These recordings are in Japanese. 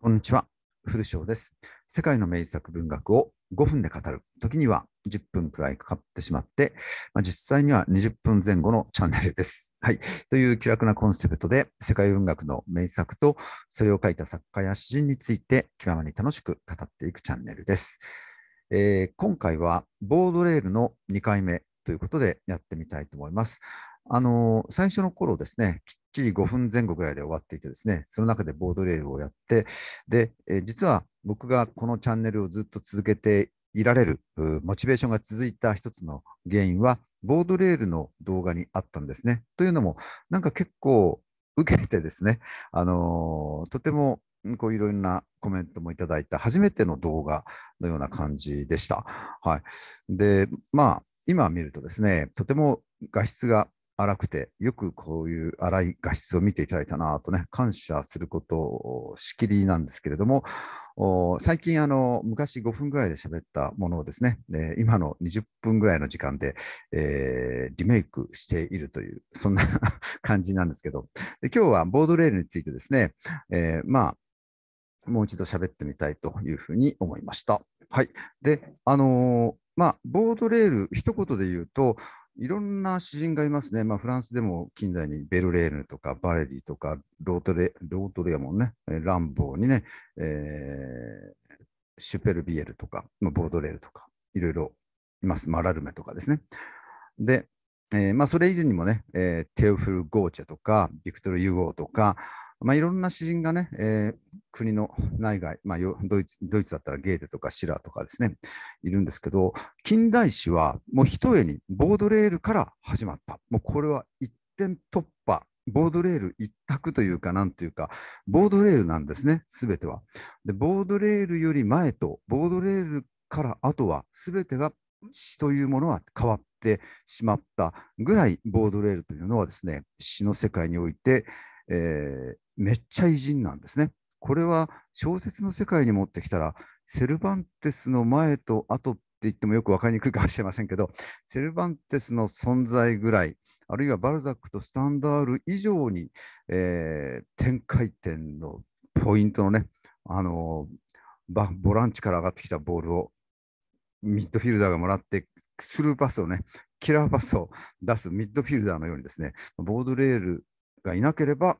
こんにちは。古翔です。世界の名作文学を5分で語る。時には10分くらいかかってしまって、まあ、実際には20分前後のチャンネルです。はい。という気楽なコンセプトで、世界文学の名作と、それを書いた作家や詩人について、極まり楽しく語っていくチャンネルです。えー、今回は、ボードレールの2回目ということでやってみたいと思います。あの最初の頃ですね、きっ7時5分前後ぐらいで終わっていてですね、その中でボードレールをやって、で、え実は僕がこのチャンネルをずっと続けていられる、モチベーションが続いた一つの原因は、ボードレールの動画にあったんですね。というのも、なんか結構受けてですね、あのー、とてもこういろんなコメントもいただいた初めての動画のような感じでした。はい、で、まあ、今見るとですね、とても画質が荒くて、よくこういう荒い画質を見ていただいたなとね、感謝することをしきりなんですけれども、最近あの、昔5分ぐらいで喋ったものをですね、えー、今の20分ぐらいの時間で、えー、リメイクしているという、そんな 感じなんですけど、で今日はボードレールについてですね、えー、まあ、もう一度喋ってみたいというふうに思いました。はい。で、あのまあ、ボードレール、一言で言うと、いろんな詩人がいますね。まあ、フランスでも近代にベルレーヌとかバレリーとかロートレ、ロートレアもね、ランボーにね、えー、シュペルビエルとか、まあ、ボードレールとか、いろいろいます。マラルメとかですね。で、えー、まあ、それ以前にもね、えー、テオフル・ゴーチェとか、ビクトル・ユーゴーとか、まあ、いろんな詩人がね、えー国の内外、まあ、ドイツドイツだったらゲーテとかシラーとかですね、いるんですけど、近代史はもう一重にボードレールから始まった。もうこれは一点突破ボードレール一択というか、なんというか、ボードレールなんですね、すべては。で、ボードレールより前と、ボードレールから後は、すべてが詩というものは変わってしまったぐらい、ボードレールというのはですね、詩の世界において、えー、めっちゃ偉人なんですね。これは小説の世界に持ってきたら、セルバンテスの前と後って言ってもよく分かりにくいかもしれませんけど、セルバンテスの存在ぐらい、あるいはバルザックとスタンダール以上に、えー、展開点のポイントのね、あのボランチから上がってきたボールをミッドフィルダーがもらって、スルーパスをね、キラーパスを出すミッドフィルダーのようにですね、ボードレールがいなければ、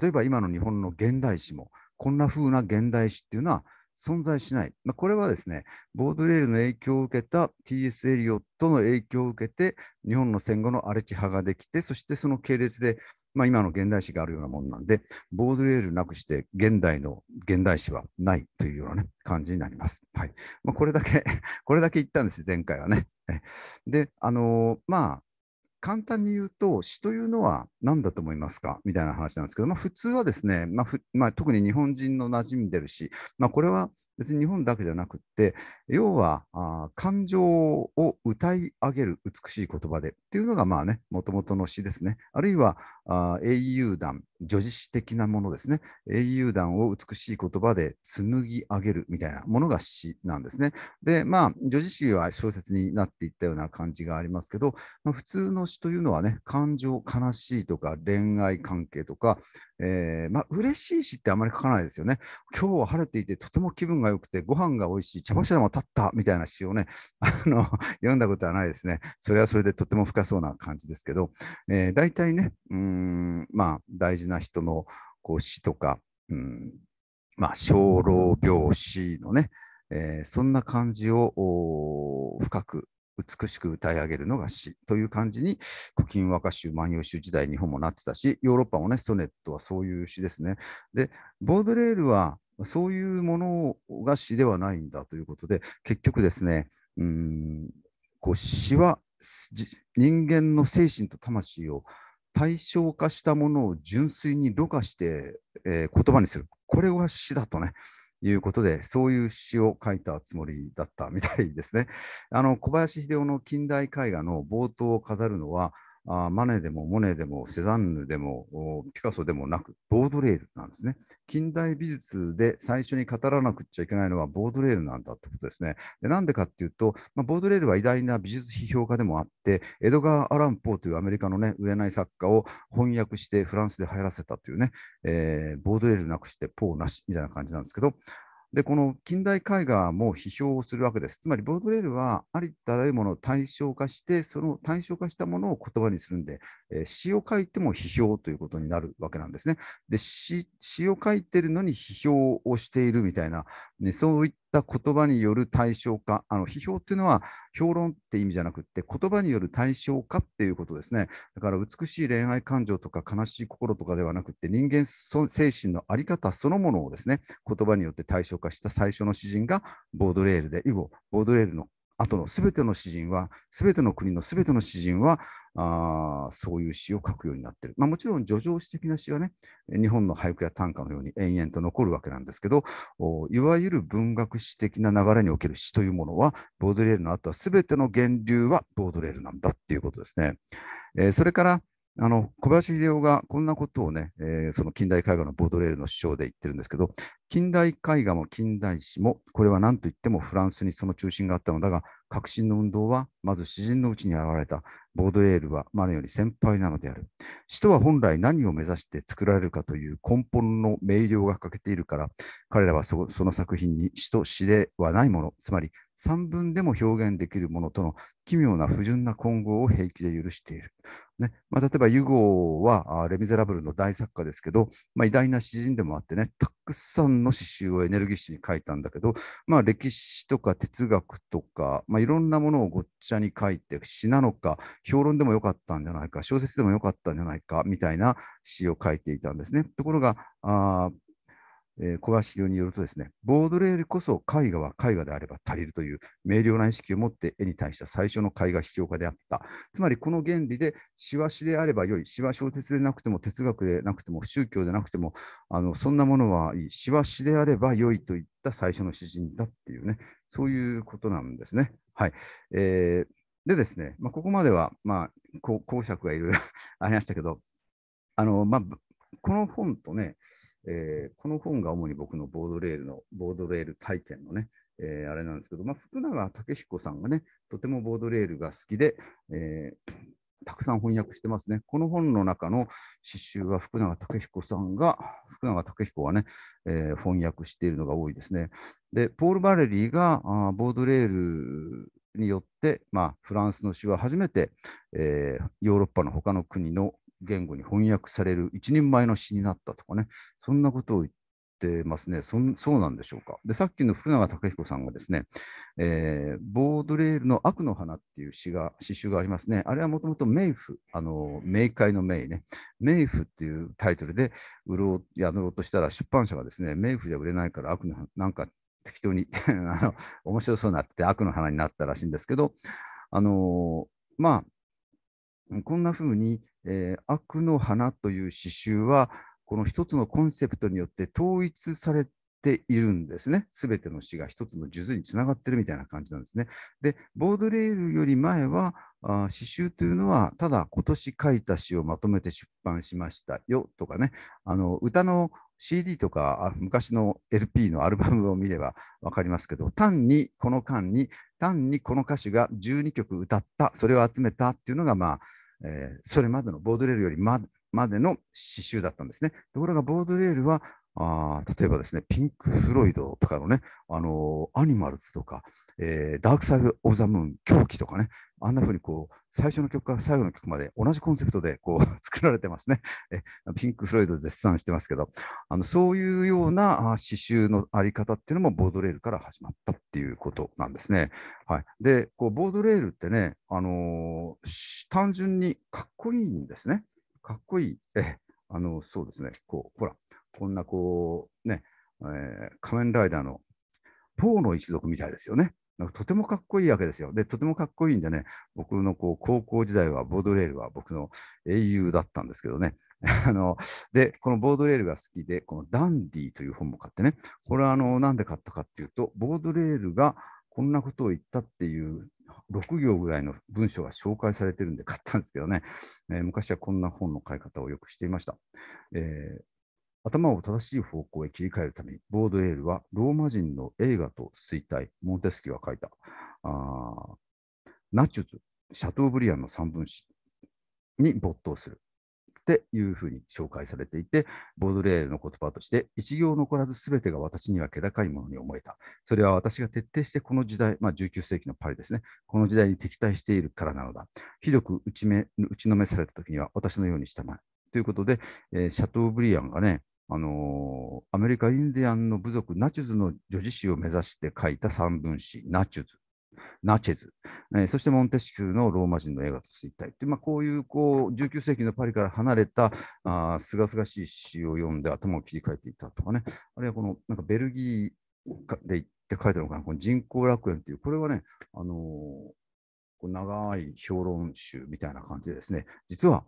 例えば今の日本の現代史も、こんな風な現代史っていうのは存在しない。まあ、これはですね、ボードレールの影響を受けた T.S. エリオットの影響を受けて、日本の戦後の荒地派ができて、そしてその系列で、まあ、今の現代史があるようなもんなんで、ボードレールなくして現代の現代史はないというような、ね、感じになります。はいまあ、これだけ これだけ言ったんです、前回はね。で、あのー、まあ、簡単に言うと、詩というのは何だと思いますかみたいな話なんですけど、まあ、普通はですね、まあ、まあ、特に日本人の馴染んでるし、まあ、これは別に日本だけじゃなくって、要はあ感情を歌い上げる美しい言葉でっていうのが、まあね、もともとの詩ですね。あるいはあ英雄団、女事詩的なものですね。英雄団を美しい言葉で紡ぎ上げるみたいなものが詩なんですね。で、まあ、女事詩は小説になっていったような感じがありますけど、まあ、普通の詩というのはね、感情、悲しいとか、恋愛関係とか、えー、まあ、嬉しい詩ってあまり書かないですよね。今日は晴れていて、とても気分がが良くて、ご飯が美味しい、茶柱も立ったみたいな詩をね、あの読んだことはないですね。それはそれでとても深そうな感じですけど、えー、大体ね、うんまあ、大事な人のこう詩とか、うんまあ、小老病詩のね、えー、そんな感じを深く美しく歌い上げるのが詩という感じに古今和歌集万葉集時代日本もなってたしヨーロッパもねソネットはそういう詩ですねでボードレールはそういうものが詩ではないんだということで、結局ですね、うんこう詩は人間の精神と魂を対象化したものを純粋にろ過して、えー、言葉にする。これは詩だとね。いうことで、そういう詩を書いたつもりだったみたいですね。あの小林秀夫の近代絵画の冒頭を飾るのは、あマネーでもモネでもセザンヌでもピカソでもなくボードレールなんですね。近代美術で最初に語らなくちゃいけないのはボードレールなんだってことですね。でなんでかっていうと、まあ、ボードレールは偉大な美術批評家でもあってエドガー・アラン・ポーというアメリカの、ね、売れない作家を翻訳してフランスで流行らせたというね、えー、ボードレールなくしてポーなしみたいな感じなんですけど、で、この近代絵画も批評をするわけです。つまり、ボードレールはありとあらゆるものを対象化して、その対象化したものを言葉にするんで、えー、詩を書いても批評ということになるわけなんですね。で、詩詩を書いてるのに批評をしているみたいな、ね、そういった言葉による対象化、あの批評っていうのは、評論って意味じゃなくって、言葉による対象化っていうことですね。だから美しい恋愛感情とか悲しい心とかではなくって、人間精神の在り方そのものをですね、言葉によって対象化した最初の詩人がボードレールで、以後、ボードレールの後のすべての詩人は、すべての国のすべての詩人はあ、そういう詩を書くようになっている。まあ、もちろん、叙情詩的な詩はね、日本の俳句や短歌のように延々と残るわけなんですけど、いわゆる文学史的な流れにおける詩というものは、ボードレールの後はすべての源流はボードレールなんだっていうことですね。えー、それから、あの小林秀夫がこんなことをね、えー、その近代絵画のボードレールの師匠で言ってるんですけど、近代絵画も近代史も、これは何といってもフランスにその中心があったのだが、革新の運動はまず詩人のうちに現れた、ボードレールはマネより先輩なのである。詩とは本来何を目指して作られるかという根本の明瞭が欠けているから、彼らはその作品に詩と詩ではないもの、つまり散文でも表現できるものとの奇妙な不純な混合を平気で許している。ねまあ、例えば、ユゴーはレ・ミゼラブルの大作家ですけど、まあ、偉大な詩人でもあってね、たくさんの詩集をエネルギッシュに書いたんだけど、まあ、歴史とか哲学とか、まあ、いろんなものをごっちゃに書いて、詩なのか、評論でもよかったんじゃないか、小説でもよかったんじゃないかみたいな詩を書いていたんですね。ところが、あえー、小橋資によるとですね、ボードレールこそ絵画は絵画であれば足りるという明瞭な意識を持って絵に対した最初の絵画批評家であった。つまりこの原理で、しわしであればよい、しわ小説でなくても哲学でなくても宗教でなくても、あのそんなものはいい、しわしであればよいといった最初の詩人だっていうね、そういうことなんですね。はい。えーでですね、まあ、ここまでは、まあ、こう講釈がいろいろ ありましたけど、あのまあ、この本とね、えー、この本が主に僕のボードレールの、ボードレール体験のね、えー、あれなんですけど、まあ、福永武彦さんがね、とてもボードレールが好きで、えー、たくさん翻訳してますね。この本の中の詩集は福永武彦さんが、福永武彦はね、えー、翻訳しているのが多いですね。で、ポール・バレリーがあーボードレールによって、まあ、フランスの詩は初めて、えー、ヨーロッパの他の国の言語に翻訳される一人前の詩になったとかね、そんなことを言ってますね。そそうなんでしょうか。で、さっきの福永武彦さんがですね、えー、ボードレールの悪の花っていう詩が、詩集がありますね。あれはもともと冥府、あの、冥界の冥ね、冥府っていうタイトルで売ろう、やろうとしたら出版社がですね、冥府じゃ売れないから悪の花、なんか適当に あの面白そうになって悪の花になったらしいんですけど、あのー、まあ、こんなふうに、えー、悪の花という詩集は、この一つのコンセプトによって統一されているんですね。すべての詩が一つの数図につながってるみたいな感じなんですね。で、ボードレールより前は、あ詩集というのは、ただ今年書いた詩をまとめて出版しましたよとかね、あの歌の CD とか昔の LP のアルバムを見れば分かりますけど、単にこの間に、単にこの歌手が12曲歌った、それを集めたっていうのが、まあ、えー、それまでのボードレールよりままでの刺繍だったんですね。ところがボードレールはあ例えばですね、ピンク・フロイドとかのね、あのー、アニマルズとか、えー、ダークサイド・オブ・ザ・ムーン、狂気とかね、あんな風にこう、最初の曲から最後の曲まで同じコンセプトでこう 作られてますね。えピンク・フロイド絶賛してますけど、あのそういうようなあ刺繍のあり方っていうのもボードレールから始まったっていうことなんですね。はい、でこう、ボードレールってね、あのー、単純にかっこいいんですね。かっこいい。えあのそうですね、こう、ほら、こんなこう、ね、えー、仮面ライダーのポーの一族みたいですよね。なんかとてもかっこいいわけですよ。で、とてもかっこいいんでね、僕のこう高校時代はボードレールは僕の英雄だったんですけどね。あので、このボードレールが好きで、このダンディという本も買ってね、これはあのなんで買ったかっていうと、ボードレールがこんなことを言ったっていう6行ぐらいの文章が紹介されてるんで買ったんですけどね、えー、昔はこんな本の買い方をよくしていました。えー、頭を正しい方向へ切り替えるために、ボードエールはローマ人の映画と衰退、モンテスキは書いた、あナチュズ、シャトーブリアンの三分子に没頭する。っていうふうに紹介されていて、ボードレールの言葉として、一行残らず全てが私には気高いものに思えた。それは私が徹底してこの時代、まあ、19世紀のパリですね、この時代に敵対しているからなのだ。ひどく打ちめ打ちのめされた時には私のようにしたまえ。ということで、えー、シャトーブリアンがね、あのアメリカインディアンの部族ナチュズの女児史を目指して書いた三文詩、ナチュズ。ナチェズ、えー、そしてモンテシキューのローマ人の映画と衰退という、まあ、こういうこう19世紀のパリから離れたすがすがしい詩を読んで頭を切り替えていたとかね、あるいはこのなんかベルギーで行って書いたのかな、この人工楽園という、これはね、あのー、長い評論集みたいな感じでですね、実は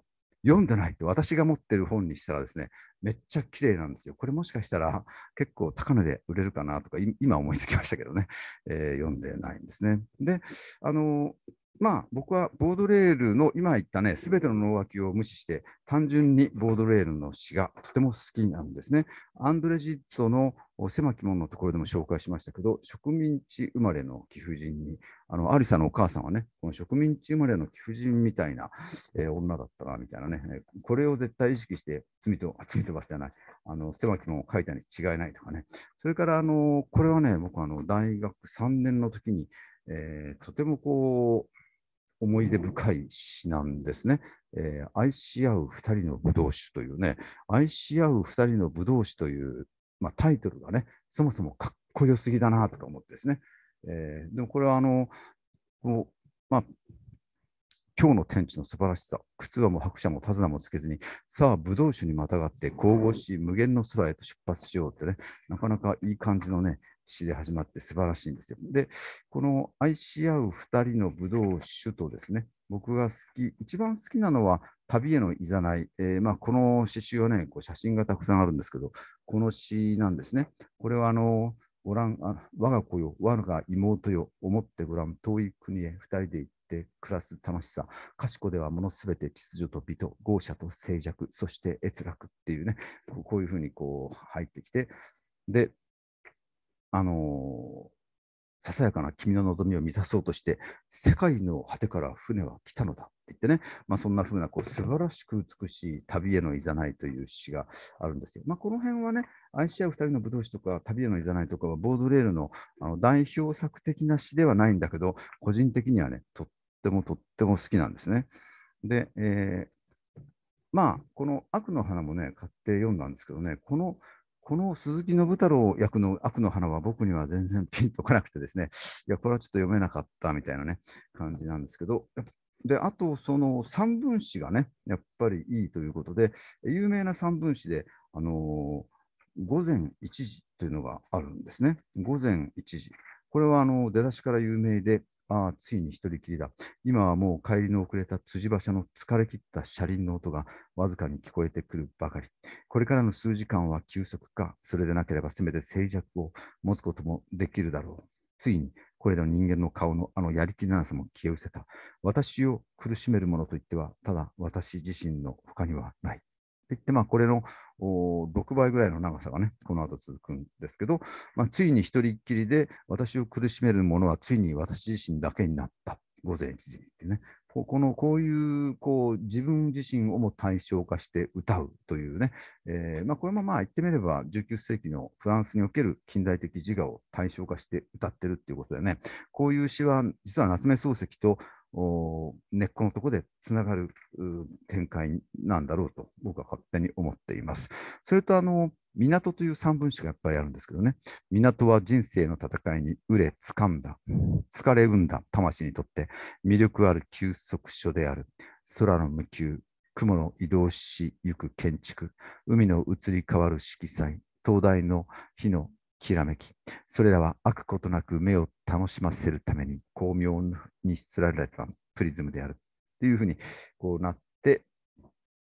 読んでないって私が持ってる本にしたらですね、めっちゃ綺麗なんですよ。これもしかしたら結構高値で売れるかなとか、今思いつきましたけどね、えー、読んでないんですね。で、あのまあ、僕はボードレールの今言ったね、すべての脳脇を無視して、単純にボードレールの詩がとても好きなんですね。アンドレ・ジットの狭き門のところでも紹介しましたけど、植民地生まれの貴婦人に、あの、アリサのお母さんはね、この植民地生まれの貴婦人みたいな、えー、女だったな、みたいなね、これを絶対意識して、罪と、罪と罰じゃない、あの、狭き門を書いたに違いないとかね。それから、あの、これはね、僕、あの、大学3年の時に、えー、とてもこう、思い出深い詩なんですね。えー、愛し合う二人の武道士というね、愛し合う二人の武道士というまあ、タイトルがね、そもそもかっこよすぎだなとか思ってですね。えー、でもこれはあの、こうまあ、今日の天地の素晴らしさ、靴はも白車も手綱もつけずに、さあ、武道酒にまたがって神々しい無限の空へと出発しようってね、なかなかいい感じのね、詩で始まって素晴らしいんですよ。で、この愛し合う2人の武道酒とですね、僕が好き、一番好きなのは旅へのいざない。えー、まあ、この詩集はね、こう写真がたくさんあるんですけど、この詩なんですね。これはあの、ご覧あ我が子よ、我が妹よ、思ってごらん、遠い国へ2人で行って暮らす楽しさ、賢ではものすべて秩序と美と豪奢と静寂、そして閲楽っていうね、こういうふうにこう入ってきて、で、あのーささやかな君の望みを満たそうとして、世界の果てから船は来たのだって言ってね、まあ、そんなうなこう素晴らしく美しい旅へのいざないという詩があるんですよ。まあ、この辺はね、愛し合う2人の武道士とか、旅へのいざないとかは、ボードレールのあの代表作的な詩ではないんだけど、個人的にはね、とってもとっても好きなんですね。で、えー、まあ、この悪の花もね、買って読んだんですけどね、このこの鈴木信太郎役の悪の花は僕には全然ピンとこなくてですね、いや、これはちょっと読めなかったみたいなね、感じなんですけど、で、あと、その三分子がね、やっぱりいいということで、有名な三分子で、あのー、午前1時というのがあるんですね。午前1時。これはあの出だしから有名で、ああ、ついに一人きりだ。今はもう帰りの遅れた辻馬車の疲れ切った車輪の音がわずかに聞こえてくるばかり。これからの数時間は休息か、それでなければせめて静寂を持つこともできるだろう。ついに、これらの人間の顔のあのやりきりなさも消え失せた。私を苦しめるものといっては、ただ私自身の他にはない。って、まあ、これの6倍ぐらいの長さがね、この後続くんですけど、まあ、ついに一人っきりで私を苦しめるものは、ついに私自身だけになった、午前1時にってね、ここのこういうこう自分自身をも対象化して歌うというね、えー、まあ、これもまあ言ってみれば19世紀のフランスにおける近代的自我を対象化して歌ってるっていうことでね、こういう詩は実は夏目漱石と根っこのところでつながる展開なんだろうと僕は勝手に思っています。それとあの港という三分詞がやっぱりあるんですけどね港は人生の戦いに熟れ掴んだ疲れ生んだ魂にとって魅力ある休息所である空の無休雲の移動しゆく建築海の移り変わる色彩灯台の火のきらめき。それらは飽くことなく目を楽しませるために巧妙に作られたプリズムである。っていうふうにこうなって、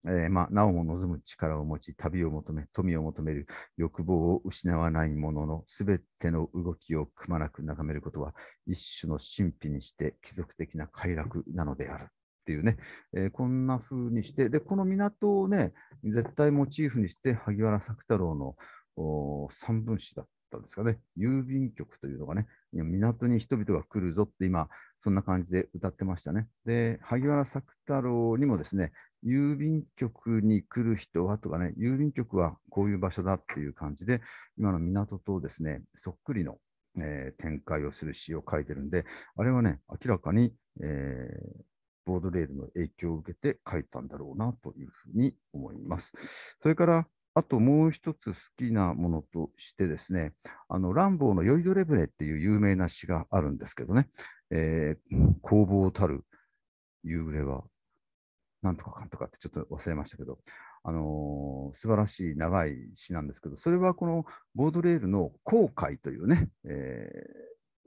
えー、まあ、なおも望む力を持ち、旅を求め、富を求める欲望を失わないものの、すべての動きをくまなく眺めることは、一種の神秘にして貴族的な快楽なのである。っていうね、えー、こんな風にして、で、この港をね、絶対モチーフにして、萩原作太郎の三文詩だったんですかね、郵便局というのがね、港に人々が来るぞって今、そんな感じで歌ってましたね。で、萩原作太郎にもですね、郵便局に来る人はとかね、郵便局はこういう場所だっていう感じで、今の港とですね、そっくりの、えー、展開をする詩を書いてるんで、あれはね、明らかに、えー、ボードレールの影響を受けて書いたんだろうなというふうに思います。それから、あともう一つ好きなものとしてですね、あの、ランボーの酔いどれレっていう有名な詩があるんですけどね、えー、工房たる夕暮れは、なんとかかんとかってちょっと忘れましたけど、あのー、素晴らしい長い詩なんですけど、それはこのボードレールの後悔というね、え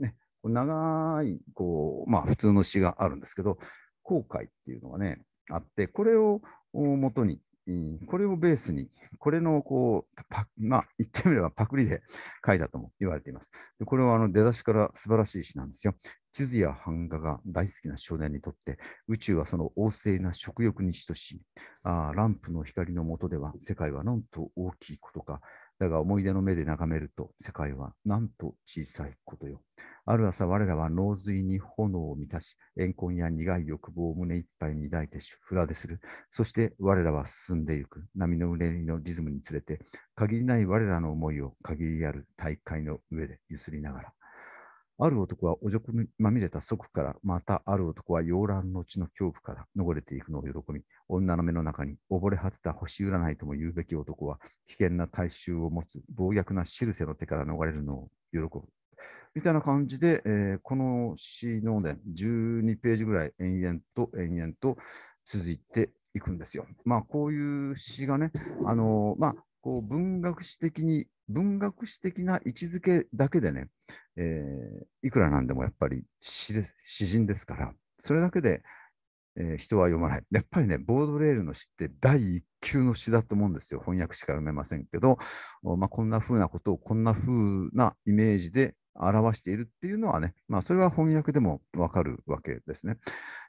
ー、ね長い、こう、まあ普通の詩があるんですけど、後悔っていうのがね、あって、これを元にこれをベースに、これのこう、まあ、言ってみればパクリで書いたとも言われています。でこれはあの出だしから素晴らしい詩なんですよ。地図や版画が大好きな少年にとって、宇宙はその旺盛な食欲に等しい。あランプの光の下では世界はなんと大きいことか。だが思い出の目で眺めると世界はなんと小さいことよ。ある朝我らは脳髄に炎を満たし、怨恨や苦い欲望を胸いっぱいに抱いてフラでする。そして我らは進んでいく。波の胸のリズムにつれて、限りない我らの思いを限りある大会の上で揺すりながら。ある男はおじょくまみれた祖国から、またある男は洋乱の地の恐怖から逃れていくのを喜び、女の目の中に溺れ果てた星占いとも言うべき男は危険な体臭を持つ暴虐なシルセの手から逃れるのを喜ぶ。みたいな感じで、えー、この詩のね、12ページぐらい延々と延々と続いていくんですよ。まあ、こういう詩がね、あのー、まあ、こう文学史的に、文学史的な位置づけだけでね、えー、いくらなんでもやっぱり詩詩人ですから、それだけでえー、人は読まない。やっぱりね、ボードレールの詩って第一級の詩だと思うんですよ。翻訳しか読めませんけど、まあ、こんな風なことをこんな風なイメージで表しているっていうのはね、まあ、それは翻訳でもわかるわけですね。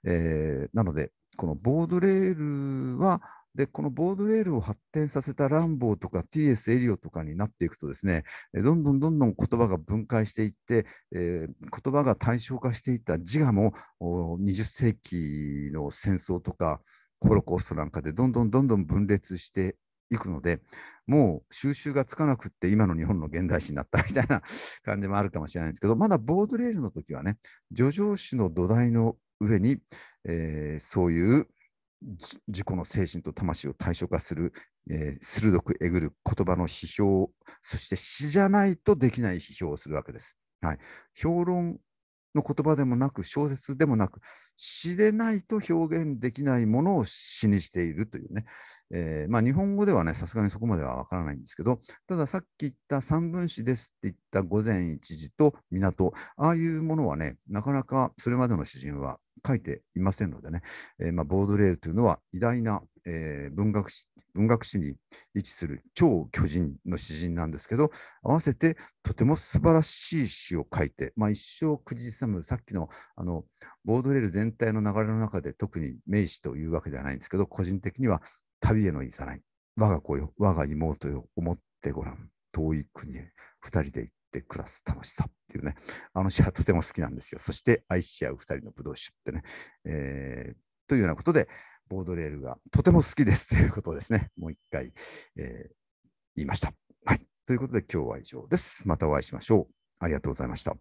えー、なので、このボードレールはで、このボードレールを発展させたランボーとか T.S. エリオとかになっていくとですね、どんどんどんどん言葉が分解していって、えー、言葉が対象化していた自我も20世紀の戦争とかホロコーストなんかでどんどんどんどん分裂していくので、もう収集がつかなくって、今の日本の現代史になったみたいな 感じもあるかもしれないんですけど、まだボードレールの時はね、叙情詩の土台の上に、えー、そういう自己の精神と魂を対象化する、えー、鋭くえぐる言葉の批評、そして詩じゃないとできない批評をするわけです。はい、評論の言葉でもなく、小説でもなく、詩でないと表現できないものを詩にしているというね、えー、まあ、日本語ではね、さすがにそこまではわからないんですけど、たださっき言った三分詩ですって言った午前1時と港、ああいうものはね、なかなかそれまでの詩人は書いていませんのでね、えー、まあ、ボードレールというのは偉大な、えー、文学史文学史に位置する超巨人の詩人なんですけど、合わせてとても素晴らしい詩を書いて、まあ、一生クジサム、さっきのあのボードレール全体の流れの中で特に名詞というわけではないんですけど、個人的には旅へのいざない、我が子よ、我が妹よ、思ってごらん、遠い国へ、二人で行って暮らす楽しさっていうね、あの詩はとても好きなんですよ。そして、愛し合う二人の武道酒ってね、えー、というようなことで、ボードレールがとても好きですということですね、もう一回、えー、言いました。はい。ということで、今日は以上です。またお会いしましょう。ありがとうございました。